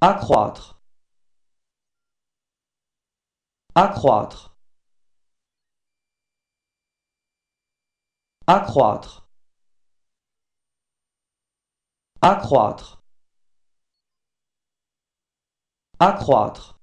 Accroître Accroître Accroître Accroître Accroître